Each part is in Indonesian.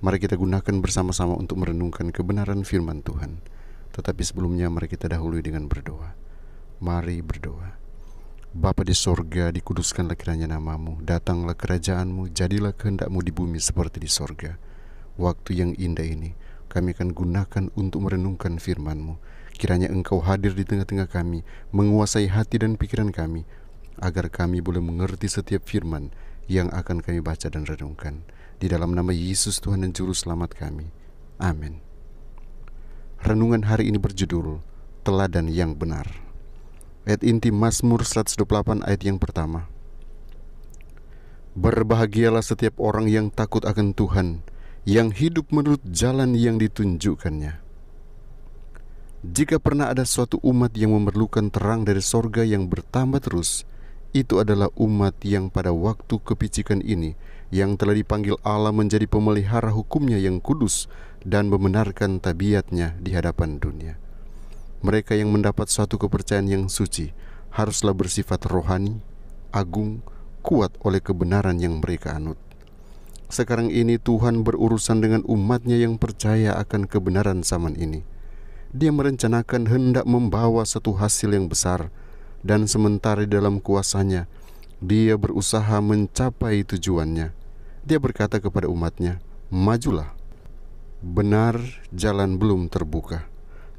Mari kita gunakan bersama-sama untuk merenungkan kebenaran firman Tuhan. Tetapi sebelumnya mari kita dahului dengan berdoa. Mari berdoa. Bapa di sorga, dikuduskanlah kiranya namamu, datanglah kerajaanmu, jadilah kehendakmu di bumi seperti di sorga. Waktu yang indah ini, kami akan gunakan untuk merenungkan FirmanMu. Kiranya Engkau hadir di tengah-tengah kami, menguasai hati dan pikiran kami, agar kami boleh mengerti setiap firman yang akan kami baca dan renungkan. Di dalam nama Yesus Tuhan dan Juru Selamat kami. Amin. Renungan hari ini berjudul Teladan yang Benar. Ayat inti Mazmur 128 ayat yang pertama. Berbahagialah setiap orang yang takut akan Tuhan, yang hidup menurut jalan yang ditunjukkannya. Jika pernah ada suatu umat yang memerlukan terang dari sorga yang bertambah terus, itu adalah umat yang pada waktu kepicikan ini yang telah dipanggil Allah menjadi pemelihara hukumnya yang kudus dan membenarkan tabiatnya di hadapan dunia. Mereka yang mendapat suatu kepercayaan yang suci haruslah bersifat rohani, agung, kuat oleh kebenaran yang mereka anut. Sekarang ini Tuhan berurusan dengan umatnya yang percaya akan kebenaran zaman ini. Dia merencanakan hendak membawa satu hasil yang besar – dan sementara dalam kuasanya, dia berusaha mencapai tujuannya. Dia berkata kepada umatnya, "Majulah." Benar, jalan belum terbuka,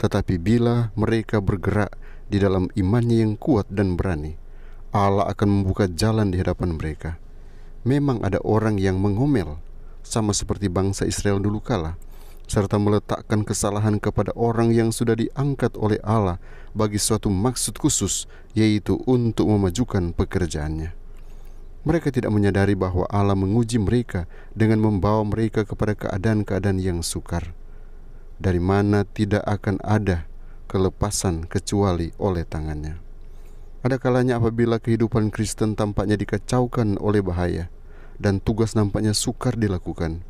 tetapi bila mereka bergerak di dalam imannya yang kuat dan berani, Allah akan membuka jalan di hadapan mereka. Memang ada orang yang mengomel, sama seperti bangsa Israel dulu kala serta meletakkan kesalahan kepada orang yang sudah diangkat oleh Allah bagi suatu maksud khusus, yaitu untuk memajukan pekerjaannya. Mereka tidak menyadari bahwa Allah menguji mereka dengan membawa mereka kepada keadaan-keadaan yang sukar, dari mana tidak akan ada kelepasan kecuali oleh tangannya. Ada kalanya apabila kehidupan Kristen tampaknya dikacaukan oleh bahaya dan tugas nampaknya sukar dilakukan.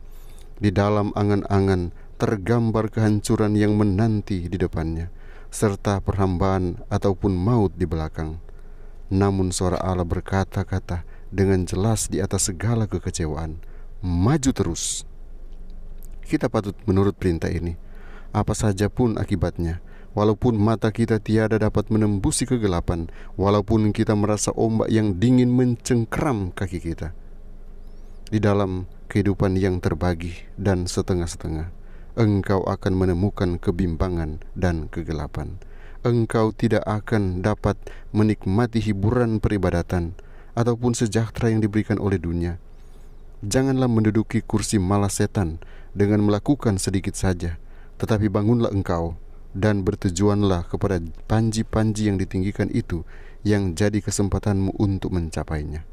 Di dalam angan-angan tergambar kehancuran yang menanti di depannya, serta perhambaan ataupun maut di belakang. Namun suara Allah berkata-kata dengan jelas di atas segala kekecewaan, maju terus. Kita patut menurut perintah ini, apa saja pun akibatnya, walaupun mata kita tiada dapat menembusi kegelapan, walaupun kita merasa ombak yang dingin mencengkram kaki kita. Di dalam kehidupan yang terbagi dan setengah-setengah engkau akan menemukan kebimbangan dan kegelapan. Engkau tidak akan dapat menikmati hiburan peribadatan ataupun sejahtera yang diberikan oleh dunia. Janganlah menduduki kursi malas setan dengan melakukan sedikit saja, tetapi bangunlah engkau dan bertujuanlah kepada panji-panji yang ditinggikan itu yang jadi kesempatanmu untuk mencapainya.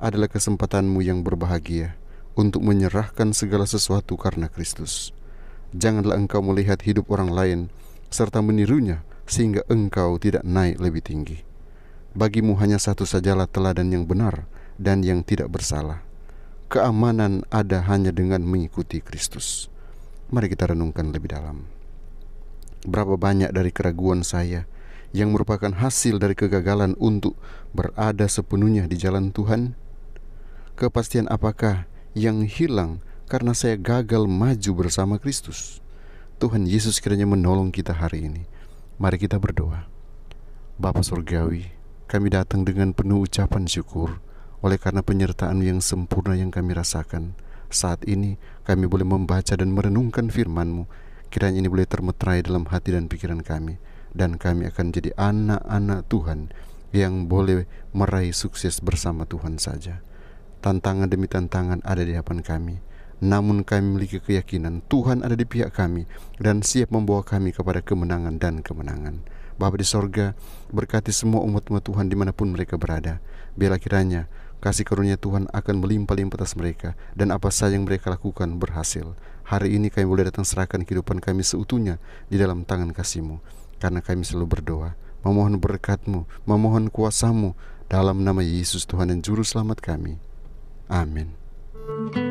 Adalah kesempatanmu yang berbahagia untuk menyerahkan segala sesuatu karena Kristus. Janganlah engkau melihat hidup orang lain serta menirunya sehingga engkau tidak naik lebih tinggi. Bagimu hanya satu sajalah teladan yang benar dan yang tidak bersalah. Keamanan ada hanya dengan mengikuti Kristus. Mari kita renungkan lebih dalam. Berapa banyak dari keraguan saya yang merupakan hasil dari kegagalan untuk berada sepenuhnya di jalan Tuhan? Kepastian apakah yang hilang karena saya gagal maju bersama Kristus. Tuhan Yesus kiranya menolong kita hari ini. Mari kita berdoa. Bapa Surgawi, kami datang dengan penuh ucapan syukur oleh karena penyertaan yang sempurna yang kami rasakan. Saat ini kami boleh membaca dan merenungkan firman-Mu. Kiranya ini boleh termeterai dalam hati dan pikiran kami. Dan kami akan jadi anak-anak Tuhan yang boleh meraih sukses bersama Tuhan saja. Tantangan demi tantangan ada di hadapan kami. Namun kami memiliki keyakinan Tuhan ada di pihak kami dan siap membawa kami kepada kemenangan dan kemenangan. Bapa di sorga, berkati semua umat-umat Tuhan dimanapun mereka berada. Biarlah kiranya kasih karunia Tuhan akan melimpah-limpah atas mereka dan apa saja yang mereka lakukan berhasil. Hari ini kami boleh datang serahkan kehidupan kami seutuhnya di dalam tangan kasih-Mu. Karena kami selalu berdoa, memohon berkat-Mu, memohon kuasa-Mu dalam nama Yesus Tuhan dan Juru Selamat kami. Amin.